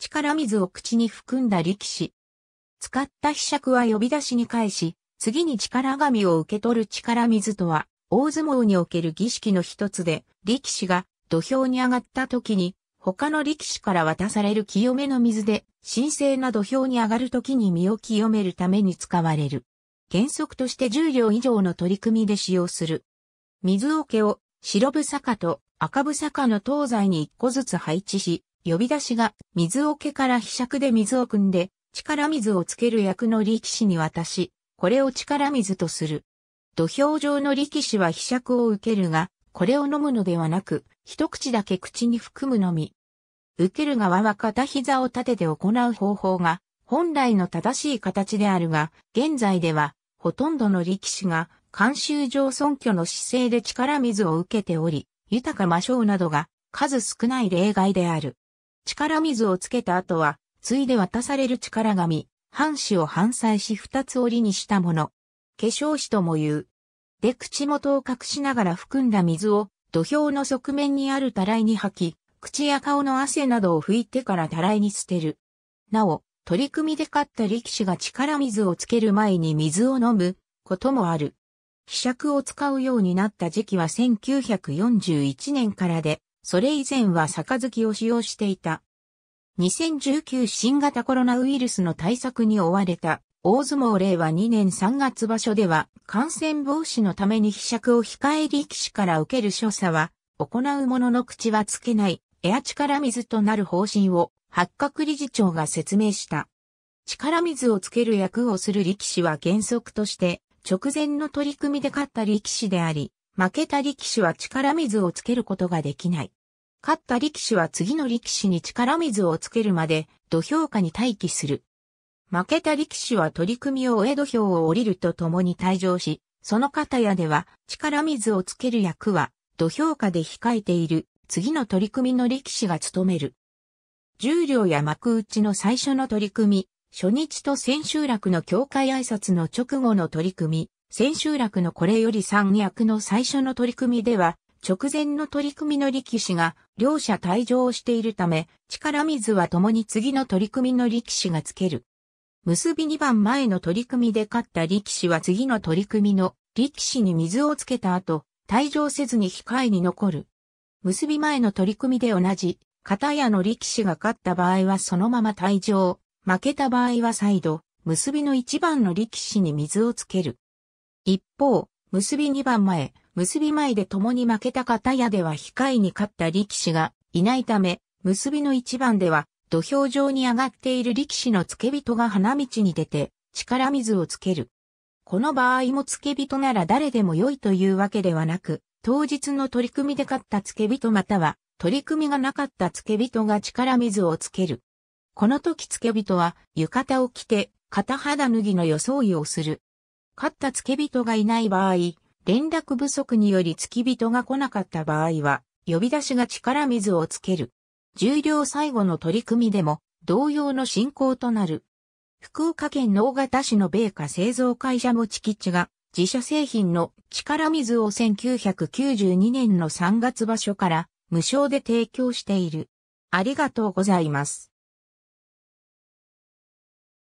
力水を口に含んだ力士。使った秘釈は呼び出しに返し、次に力紙を受け取る力水とは、大相撲における儀式の一つで、力士が土俵に上がった時に、他の力士から渡される清めの水で、神聖な土俵に上がる時に身を清めるために使われる。原則として10両以上の取り組みで使用する。水桶を白ぶ坂と赤ぶ坂の東西に1個ずつ配置し、呼び出しが水桶から秘釈で水を汲んで、力水をつける役の力士に渡し、これを力水とする。土俵上の力士は秘釈を受けるが、これを飲むのではなく、一口だけ口に含むのみ。受ける側は片膝を立てて行う方法が、本来の正しい形であるが、現在では、ほとんどの力士が、監修上尊虚の姿勢で力水を受けており、豊か魔性などが、数少ない例外である。力水をつけた後は、ついで渡される力紙、半紙を反剤し二つ折りにしたもの。化粧紙とも言う。で、口元を隠しながら含んだ水を、土俵の側面にあるたらいに吐き、口や顔の汗などを拭いてからたらいに捨てる。なお、取り組みで勝った力士が力水をつける前に水を飲むこともある。秘釈を使うようになった時期は1941年からで、それ以前は杯を使用していた。2019新型コロナウイルスの対策に追われた大相撲令和2年3月場所では感染防止のために被釈を控え力士から受ける所作は行う者の口はつけないエア力水となる方針を八角理事長が説明した。力水をつける役をする力士は原則として直前の取り組みで勝った力士であり、負けた力士は力水をつけることができない。勝った力士は次の力士に力水をつけるまで土俵下に待機する。負けた力士は取り組みを終え土俵を降りるとともに退場し、その方屋では力水をつける役は土俵下で控えている次の取り組みの力士が務める。重量や幕内の最初の取り組み、初日と千秋楽の境界挨拶の直後の取り組み、千秋楽のこれより三役の最初の取り組みでは、直前の取り組みの力士が両者退場しているため、力水は共に次の取り組みの力士がつける。結び二番前の取り組みで勝った力士は次の取り組みの力士に水をつけた後、退場せずに控えに残る。結び前の取り組みで同じ、片屋の力士が勝った場合はそのまま退場、負けた場合は再度、結びの一番の力士に水をつける。一方、結び2番前、結び前で共に負けた方やでは控えに勝った力士がいないため、結びの1番では土俵上に上がっている力士の付け人が花道に出て力水をつける。この場合も付け人なら誰でも良いというわけではなく、当日の取り組みで勝った付け人または、取り組みがなかった付け人が力水をつける。この時付け人は浴衣を着て、片肌脱ぎの装いをする。勝った付け人がいない場合、連絡不足により付き人が来なかった場合は、呼び出しが力水をつける。重量最後の取り組みでも、同様の進行となる。福岡県能形市の米価製造会社もち吉が、自社製品の力水を1992年の3月場所から無償で提供している。ありがとうございます。